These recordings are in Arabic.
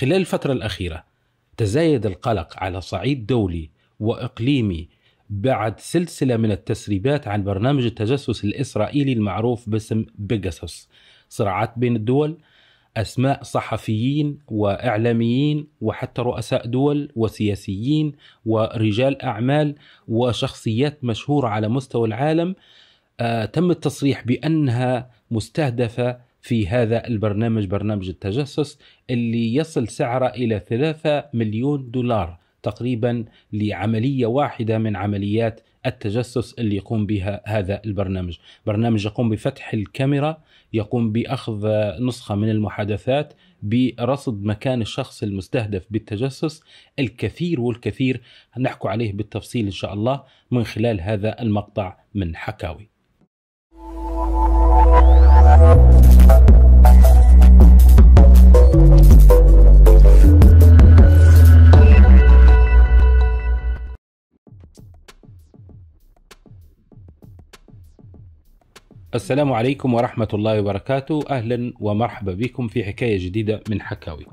خلال الفترة الأخيرة تزايد القلق على صعيد دولي وإقليمي بعد سلسلة من التسريبات عن برنامج التجسس الإسرائيلي المعروف باسم بيجاسوس صراعات بين الدول أسماء صحفيين وإعلاميين وحتى رؤساء دول وسياسيين ورجال أعمال وشخصيات مشهورة على مستوى العالم آه، تم التصريح بأنها مستهدفة في هذا البرنامج برنامج التجسس اللي يصل سعره إلى 3 مليون دولار تقريبا لعملية واحدة من عمليات التجسس اللي يقوم بها هذا البرنامج برنامج يقوم بفتح الكاميرا يقوم بأخذ نسخة من المحادثات برصد مكان الشخص المستهدف بالتجسس الكثير والكثير نحكو عليه بالتفصيل إن شاء الله من خلال هذا المقطع من حكاوي السلام عليكم ورحمة الله وبركاته أهلا ومرحبا بكم في حكاية جديدة من حكاوي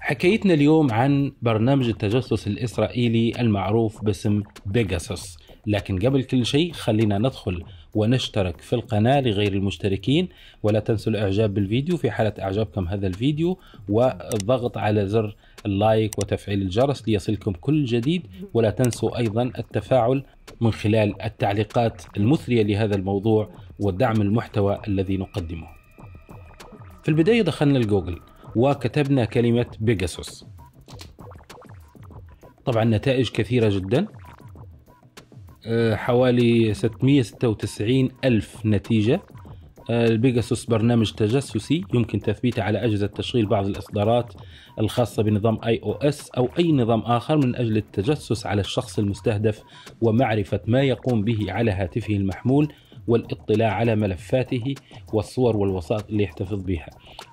حكايتنا اليوم عن برنامج التجسس الإسرائيلي المعروف باسم بيجاسوس لكن قبل كل شيء خلينا ندخل ونشترك في القناة لغير المشتركين ولا تنسوا الإعجاب بالفيديو في حالة إعجابكم هذا الفيديو والضغط على زر اللايك وتفعيل الجرس ليصلكم كل جديد ولا تنسوا أيضا التفاعل من خلال التعليقات المثرية لهذا الموضوع ودعم المحتوى الذي نقدمه في البداية دخلنا الجوجل وكتبنا كلمة بيجاسوس طبعا نتائج كثيرة جدا آه، حوالي 696 ألف نتيجة آه، البيجاسوس برنامج تجسسي يمكن تثبيته على أجهزة تشغيل بعض الإصدارات الخاصة بنظام اي او اس أو أي نظام آخر من أجل التجسس على الشخص المستهدف ومعرفة ما يقوم به على هاتفه المحمول والاطلاع على ملفاته والصور والوسائط اللي يحتفظ بها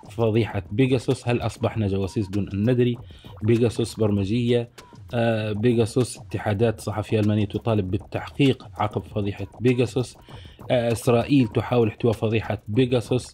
فضيحة بيجاسوس هل أصبحنا جواسيس دون أن ندري بيجاسوس برمجية آه، بيجاسوس اتحادات صحفية ألمانية تطالب بالتحقيق عقب فضيحة بيجاسوس آه، إسرائيل تحاول احتواء فضيحة بيجاسوس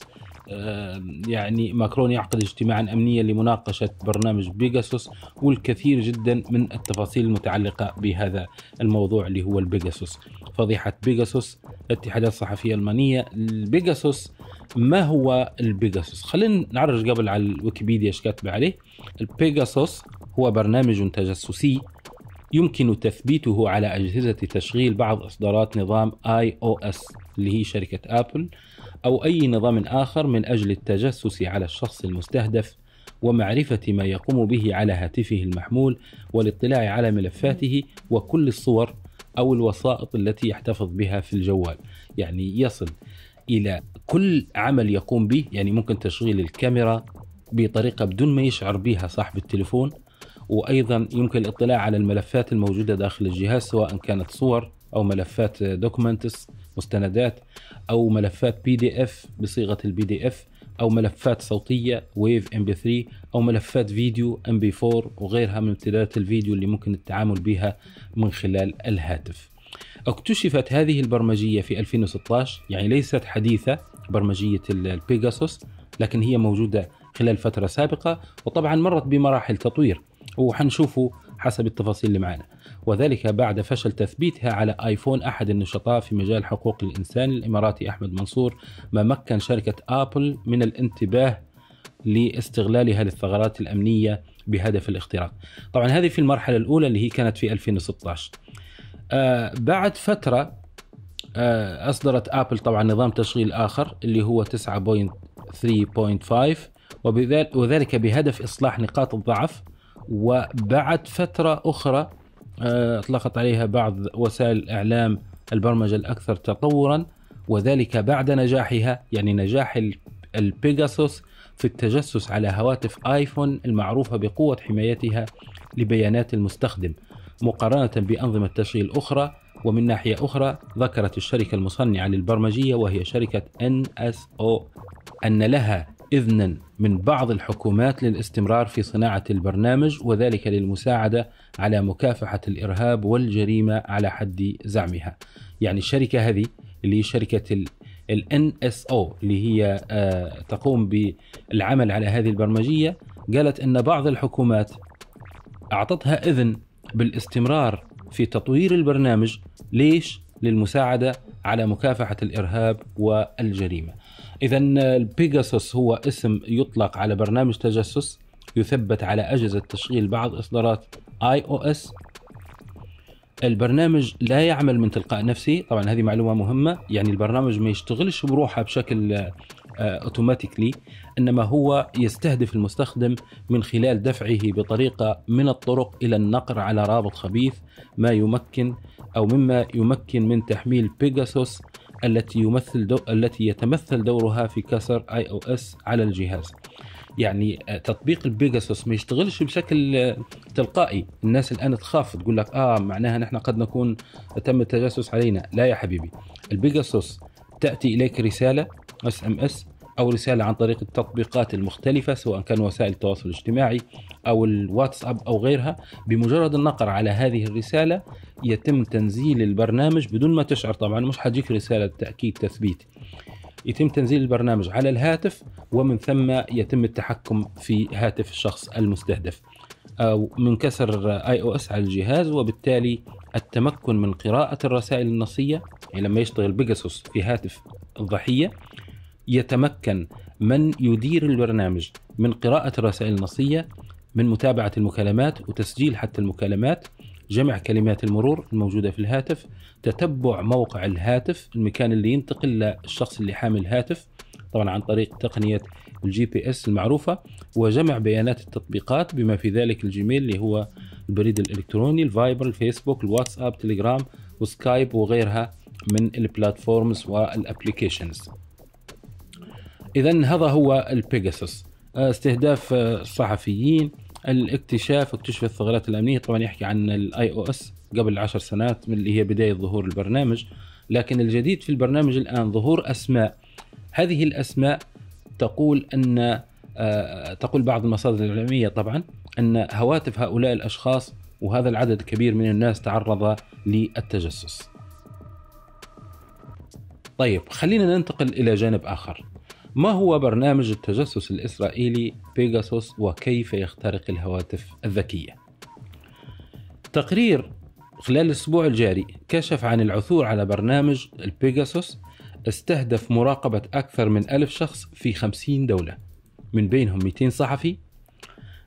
آه، يعني ماكرون يعقد اجتماعا امنيا لمناقشه برنامج بيجاسوس والكثير جدا من التفاصيل المتعلقه بهذا الموضوع اللي هو البيجاسوس فضيحه بيجاسوس اتحادات صحفيه المانيه البيجاسوس ما هو البيجاسوس خلينا نعرج قبل على الويكيبيديا ايش كاتبه عليه البيجاسوس هو برنامج تجسسي يمكن تثبيته على أجهزة تشغيل بعض إصدارات نظام iOS اللي هي شركة آبل أو أي نظام آخر من أجل التجسس على الشخص المستهدف ومعرفة ما يقوم به على هاتفه المحمول والاطلاع على ملفاته وكل الصور أو الوسائط التي يحتفظ بها في الجوال يعني يصل إلى كل عمل يقوم به يعني ممكن تشغيل الكاميرا بطريقة بدون ما يشعر بها صاحب التليفون وايضا يمكن الاطلاع على الملفات الموجوده داخل الجهاز سواء كانت صور او ملفات دوكيومنتس مستندات او ملفات بي دي اف بصيغه البي دي اف او ملفات صوتيه ويف ام بي 3 او ملفات فيديو ام بي 4 وغيرها من امتدادات الفيديو اللي ممكن التعامل بها من خلال الهاتف. اكتشفت هذه البرمجيه في 2016 يعني ليست حديثه برمجيه البيجاسوس لكن هي موجوده خلال فتره سابقه وطبعا مرت بمراحل تطوير وحنشوفه حسب التفاصيل اللي معانا وذلك بعد فشل تثبيتها على ايفون احد النشطاء في مجال حقوق الانسان الاماراتي احمد منصور ما مكن شركه ابل من الانتباه لاستغلالها للثغرات الامنيه بهدف الاختراق. طبعا هذه في المرحله الاولى اللي هي كانت في 2016. آه بعد فتره آه اصدرت ابل طبعا نظام تشغيل اخر اللي هو 9.3.5 وبذلك وذلك بهدف اصلاح نقاط الضعف وبعد فترة أخرى آه، أطلقت عليها بعض وسائل الإعلام البرمجة الأكثر تطورا وذلك بعد نجاحها يعني نجاح البيجاسوس في التجسس على هواتف آيفون المعروفة بقوة حمايتها لبيانات المستخدم مقارنة بأنظمة تشغيل أخرى ومن ناحية أخرى ذكرت الشركة المصنعة للبرمجية وهي شركة NSO أن لها إذنا من بعض الحكومات للاستمرار في صناعة البرنامج وذلك للمساعدة على مكافحة الإرهاب والجريمة على حد زعمها يعني الشركة هذه اللي هي شركة الـ NSO اللي هي آه، تقوم بالعمل على هذه البرمجية قالت أن بعض الحكومات أعطتها إذن بالاستمرار في تطوير البرنامج ليش؟ للمساعدة على مكافحة الإرهاب والجريمة اذا البيجاسوس هو اسم يطلق على برنامج تجسس يثبت على اجهزه تشغيل بعض اصدارات اي او اس البرنامج لا يعمل من تلقاء نفسه طبعا هذه معلومه مهمه يعني البرنامج ما يشتغلش بروحه بشكل آه، اوتوماتيكلي انما هو يستهدف المستخدم من خلال دفعه بطريقه من الطرق الى النقر على رابط خبيث ما يمكن او مما يمكن من تحميل بيجاسوس التي يمثل دو... التي يتمثل دورها في كسر اي او اس على الجهاز يعني آه، تطبيق البيجاسوس ما يشتغلش بشكل آه، تلقائي الناس الان تخاف تقول لك اه معناها نحن قد نكون تم التجسس علينا لا يا حبيبي البيجاسوس تاتي اليك رساله اس ام اس أو رسالة عن طريق التطبيقات المختلفة سواء كان وسائل التواصل الاجتماعي أو الواتساب أو غيرها بمجرد النقر على هذه الرسالة يتم تنزيل البرنامج بدون ما تشعر طبعا مش حتجيك رسالة تأكيد تثبيت يتم تنزيل البرنامج على الهاتف ومن ثم يتم التحكم في هاتف الشخص المستهدف أو من كسر اي او اس على الجهاز وبالتالي التمكن من قراءة الرسائل النصية يعني لما يشتغل بيجاسوس في هاتف الضحية يتمكن من يدير البرنامج من قراءة الرسائل النصية من متابعة المكالمات وتسجيل حتى المكالمات جمع كلمات المرور الموجودة في الهاتف تتبع موقع الهاتف المكان اللي ينتقل للشخص اللي حامل الهاتف طبعا عن طريق تقنية الجي بي اس المعروفة وجمع بيانات التطبيقات بما في ذلك الجيميل اللي هو البريد الإلكتروني الفايبر الفيسبوك الواتساب تليجرام وسكايب وغيرها من البلاتفورمز والابليكيشنز اذا هذا هو البيجاسوس آه، استهداف الصحفيين آه، الاكتشاف اكتشف الثغرات الامنيه طبعا يحكي عن الاي او اس قبل عشر سنوات من اللي هي بدايه ظهور البرنامج لكن الجديد في البرنامج الان ظهور اسماء هذه الاسماء تقول ان آه، تقول بعض المصادر العلميه طبعا ان هواتف هؤلاء الاشخاص وهذا العدد الكبير من الناس تعرض للتجسس. طيب خلينا ننتقل الى جانب اخر. ما هو برنامج التجسس الإسرائيلي بيجاسوس وكيف يخترق الهواتف الذكية تقرير خلال الأسبوع الجاري كشف عن العثور على برنامج البيجاسوس استهدف مراقبة أكثر من ألف شخص في خمسين دولة من بينهم 200 صحفي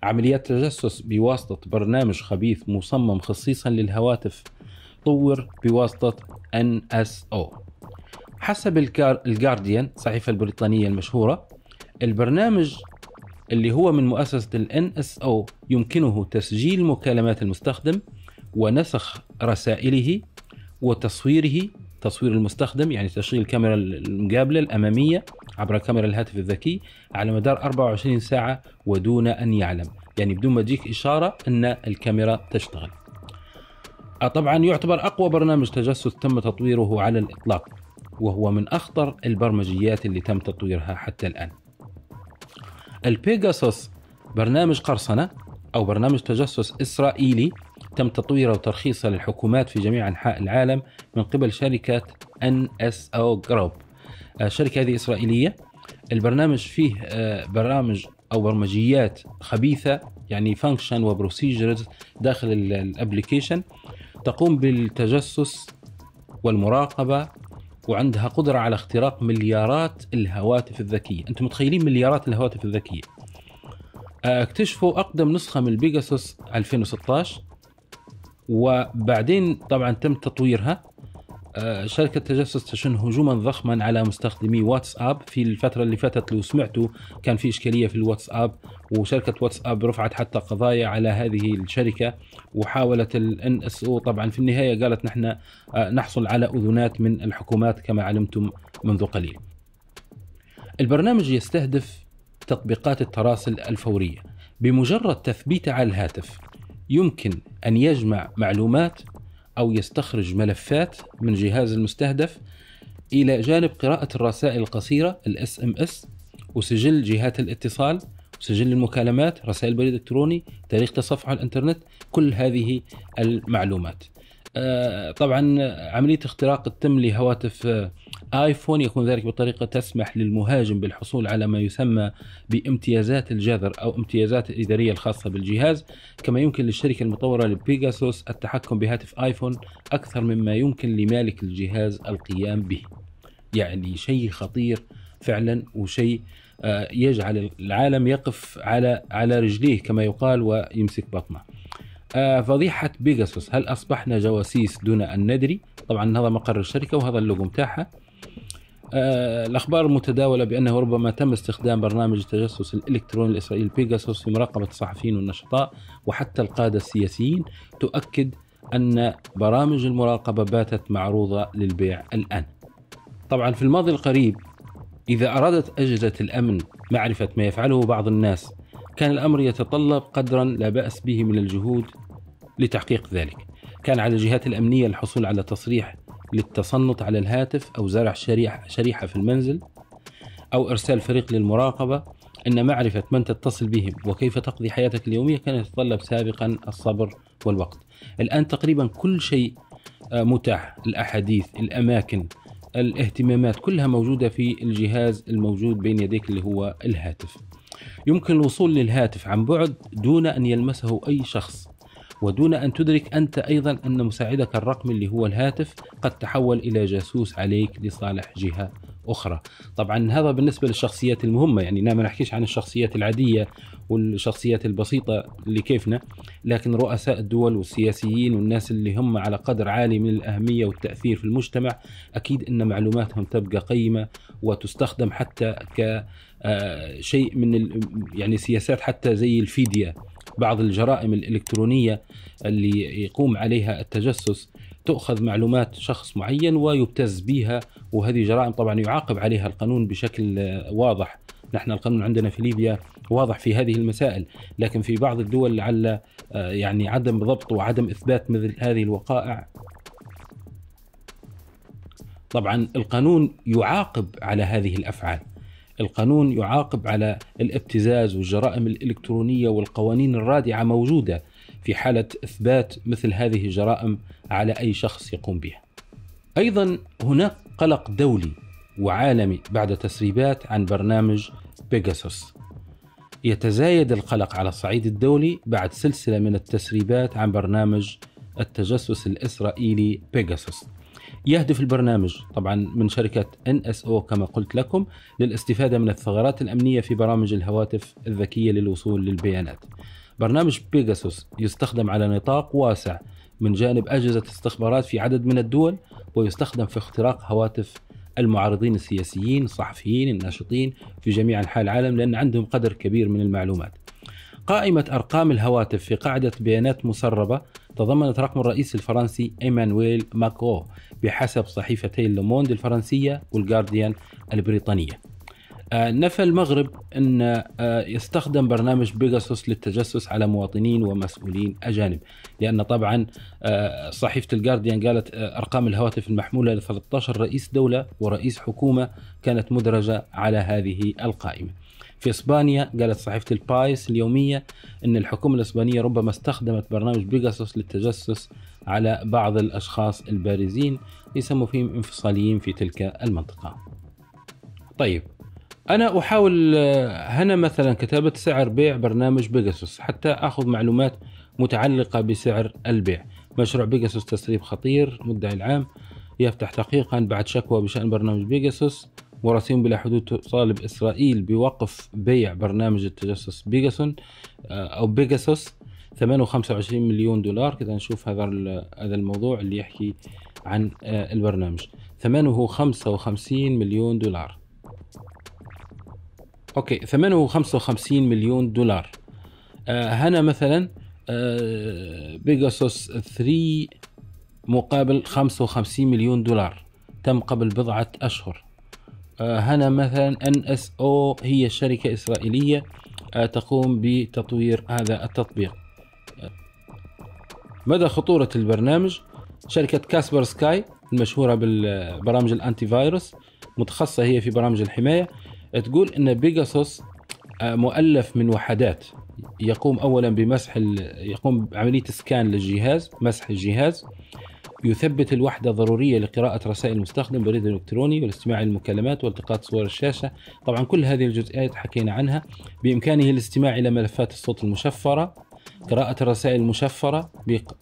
عمليات تجسس بواسطة برنامج خبيث مصمم خصيصا للهواتف طور بواسطة NSO حسب الجارديان الصحيفة البريطانية المشهورة البرنامج اللي هو من مؤسسة ال NSO يمكنه تسجيل مكالمات المستخدم ونسخ رسائله وتصويره تصوير المستخدم يعني تشغيل الكاميرا المقابلة الأمامية عبر كاميرا الهاتف الذكي على مدار 24 ساعة ودون أن يعلم يعني بدون ما تجيك إشارة أن الكاميرا تشتغل طبعا يعتبر أقوى برنامج تجسس تم تطويره على الإطلاق وهو من أخطر البرمجيات اللي تم تطويرها حتى الآن البيجاسوس برنامج قرصنة أو برنامج تجسس إسرائيلي تم تطويره وترخيصه للحكومات في جميع أنحاء العالم من قبل شركة NSO Group الشركة آه، هذه إسرائيلية البرنامج فيه آه، برامج أو برمجيات خبيثة يعني فانكشن وبروسيجرز داخل الابلكيشن تقوم بالتجسس والمراقبة وعندها قدرة على اختراق مليارات الهواتف الذكية أنتم متخيلين مليارات الهواتف الذكية آه، اكتشفوا أقدم نسخة من البيجاسوس 2016 وبعدين طبعا تم تطويرها آه، شركة تجسس تشن هجوما ضخما على مستخدمي واتساب في الفترة اللي فاتت لو سمعتوا كان في إشكالية في الواتساب وشركة واتساب رفعت حتى قضايا على هذه الشركة وحاولت الان اس او طبعا في النهايه قالت نحن آه، نحصل على أذنات من الحكومات كما علمتم منذ قليل. البرنامج يستهدف تطبيقات التراسل الفوريه بمجرد تثبيته على الهاتف يمكن ان يجمع معلومات او يستخرج ملفات من جهاز المستهدف الى جانب قراءه الرسائل القصيره الاس ام اس وسجل جهات الاتصال سجل المكالمات رسائل بريد الكتروني تاريخ تصفح الانترنت كل هذه المعلومات آه، طبعا عملية اختراق تتم لهواتف آه، آيفون يكون ذلك بطريقة تسمح للمهاجم بالحصول على ما يسمى بامتيازات الجذر أو امتيازات الإدارية الخاصة بالجهاز كما يمكن للشركة المطورة لبيجاسوس التحكم بهاتف آيفون أكثر مما يمكن لمالك الجهاز القيام به يعني شيء خطير فعلا وشيء آه آه، يجعل العالم يقف على على رجليه كما يقال ويمسك بطنه آه، فضيحة بيجاسوس هل أصبحنا جواسيس دون أن ندري طبعا هذا مقر الشركة وهذا اللوجو متاعها آه، الأخبار المتداولة بأنه ربما تم استخدام برنامج التجسس الإلكتروني الإسرائيلي بيجاسوس في مراقبة الصحفيين والنشطاء وحتى القادة السياسيين تؤكد أن برامج المراقبة باتت معروضة للبيع الآن طبعا في الماضي القريب إذا أرادت أجهزة الأمن معرفة ما يفعله بعض الناس كان الأمر يتطلب قدرا لا بأس به من الجهود لتحقيق ذلك كان على الجهات الأمنية الحصول على تصريح للتصنت على الهاتف أو زرع شريحة, شريحة في المنزل أو إرسال فريق للمراقبة أن معرفة من تتصل بهم وكيف تقضي حياتك اليومية كان يتطلب سابقا الصبر والوقت الآن تقريبا كل شيء آه، متاح الأحاديث الأماكن الاهتمامات كلها موجودة في الجهاز الموجود بين يديك اللي هو الهاتف يمكن الوصول للهاتف عن بعد دون أن يلمسه أي شخص ودون أن تدرك أنت أيضا أن مساعدك الرقمي اللي هو الهاتف قد تحول إلى جاسوس عليك لصالح جهة اخرى طبعا هذا بالنسبه للشخصيات المهمه يعني ما نحكيش عن الشخصيات العاديه والشخصيات البسيطه اللي كيفنا لكن رؤساء الدول والسياسيين والناس اللي هم على قدر عالي من الاهميه والتاثير في المجتمع اكيد ان معلوماتهم تبقى قيمه وتستخدم حتى ك آه، شيء من يعني سياسات حتى زي الفيديا بعض الجرائم الالكترونيه اللي يقوم عليها التجسس تؤخذ معلومات شخص معين ويبتز بها وهذه جرائم طبعا يعاقب عليها القانون بشكل واضح نحن القانون عندنا في ليبيا واضح في هذه المسائل لكن في بعض الدول لعل آه، يعني عدم ضبط وعدم إثبات مثل هذه الوقائع طبعا القانون يعاقب على هذه الأفعال القانون يعاقب على الابتزاز والجرائم الإلكترونية والقوانين الرادعة موجودة في حالة إثبات مثل هذه الجرائم على أي شخص يقوم بها. أيضا هناك قلق دولي وعالمي بعد تسريبات عن برنامج بيجاسوس. يتزايد القلق على الصعيد الدولي بعد سلسلة من التسريبات عن برنامج التجسس الإسرائيلي بيجاسوس. يهدف البرنامج طبعا من شركة NSO كما قلت لكم للاستفادة من الثغرات الأمنية في برامج الهواتف الذكية للوصول للبيانات برنامج بيجاسوس يستخدم على نطاق واسع من جانب أجهزة استخبارات في عدد من الدول ويستخدم في اختراق هواتف المعارضين السياسيين الصحفيين الناشطين في جميع أنحاء العالم لأن عندهم قدر كبير من المعلومات قائمة أرقام الهواتف في قاعدة بيانات مسربة تضمنت رقم الرئيس الفرنسي إيمانويل ماكرو بحسب صحيفتي لوموند الفرنسية والجارديان البريطانية آه، نفى المغرب أن آه، يستخدم برنامج بيجاسوس للتجسس على مواطنين ومسؤولين أجانب لأن طبعا آه، صحيفة الجارديان قالت أرقام الهواتف المحمولة ل 13 رئيس دولة ورئيس حكومة كانت مدرجة على هذه القائمة في اسبانيا قالت صحيفه البايس اليوميه ان الحكومه الاسبانيه ربما استخدمت برنامج بيجاسوس للتجسس على بعض الاشخاص البارزين يسموا فيهم انفصاليين في تلك المنطقه. طيب انا احاول آه، هنا مثلا كتابه سعر بيع برنامج بيجاسوس حتى اخذ معلومات متعلقه بسعر البيع مشروع بيجاسوس تسريب خطير مدعي العام يفتح تحقيقا بعد شكوى بشان برنامج بيجاسوس مراسلين بلا حدود طالب اسرائيل بوقف بيع برنامج التجسس بيجاسون آه، او بيجاسوس 825 مليون دولار كذا نشوف هذا هذا الموضوع اللي يحكي عن آه، البرنامج ثمنه 55 مليون دولار اوكي 58 مليون دولار آه، هنا مثلا بيجاسوس آه، 3 مقابل 55 مليون دولار تم قبل بضعة أشهر آه، هنا مثلا NSO هي شركة إسرائيلية تقوم بتطوير هذا التطبيق مدى خطورة البرنامج شركة كاسبر سكاي المشهورة بالبرامج الأنتي فايروس متخصصة هي في برامج الحماية تقول ان بيجاسوس آه، مؤلف من وحدات يقوم اولا بمسح يقوم بعمليه سكان للجهاز مسح الجهاز يثبت الوحده ضروريه لقراءه رسائل المستخدم بريد الالكتروني والاستماع للمكالمات والتقاط صور الشاشه طبعا كل هذه الجزئيات حكينا عنها بامكانه الاستماع الى ملفات الصوت المشفره قراءة الرسائل المشفرة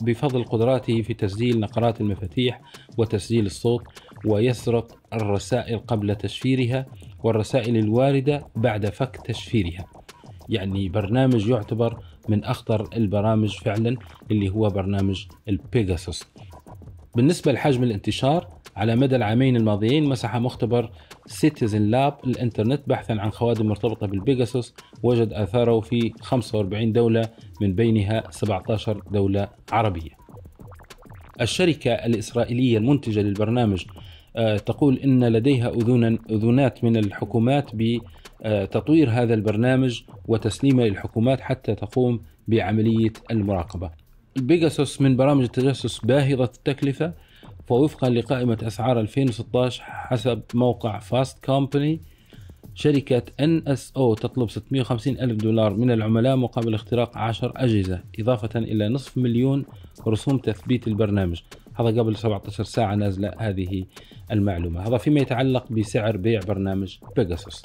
بفضل قدراته في تسجيل نقرات المفاتيح وتسجيل الصوت ويسرق الرسائل قبل تشفيرها والرسائل الواردة بعد فك تشفيرها يعني برنامج يعتبر من أخطر البرامج فعلا اللي هو برنامج البيجاسوس بالنسبة لحجم الانتشار على مدى العامين الماضيين مسح مختبر سيتيزن لاب الانترنت بحثا عن خوادم مرتبطة بالبيجاسوس وجد آثاره في 45 دولة من بينها 17 دولة عربية الشركة الإسرائيلية المنتجة للبرنامج آه، تقول ان لديها اذونا اذونات من الحكومات بتطوير آه، هذا البرنامج وتسليمه للحكومات حتى تقوم بعمليه المراقبه. بيجاسوس من برامج التجسس باهظه التكلفه ووفقا لقائمة أسعار 2016 حسب موقع فاست كومباني شركة ان اس او تطلب 650 ألف دولار من العملاء مقابل اختراق 10 أجهزة إضافة إلى نصف مليون رسوم تثبيت البرنامج هذا قبل 17 ساعة نازلة هذه المعلومة هذا فيما يتعلق بسعر بيع برنامج بيجاسوس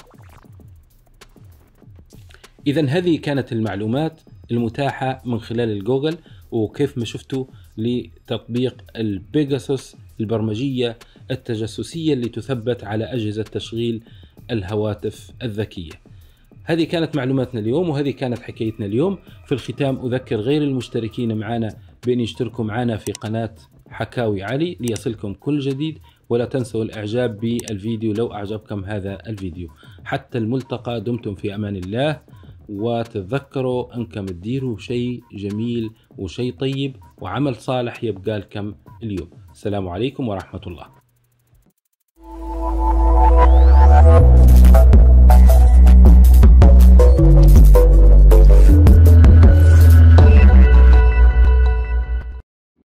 إذا هذه كانت المعلومات المتاحة من خلال الجوجل وكيف ما شفتوا لتطبيق البيجاسوس البرمجية التجسسية اللي تثبت على أجهزة تشغيل الهواتف الذكية هذه كانت معلوماتنا اليوم وهذه كانت حكايتنا اليوم في الختام أذكر غير المشتركين معنا بأن يشتركوا معنا في قناة حكاوي علي ليصلكم كل جديد ولا تنسوا الإعجاب بالفيديو لو أعجبكم هذا الفيديو حتى الملتقى دمتم في أمان الله وتتذكروا أنكم تديروا شيء جميل وشيء طيب وعمل صالح يبقى لكم اليوم السلام عليكم ورحمة الله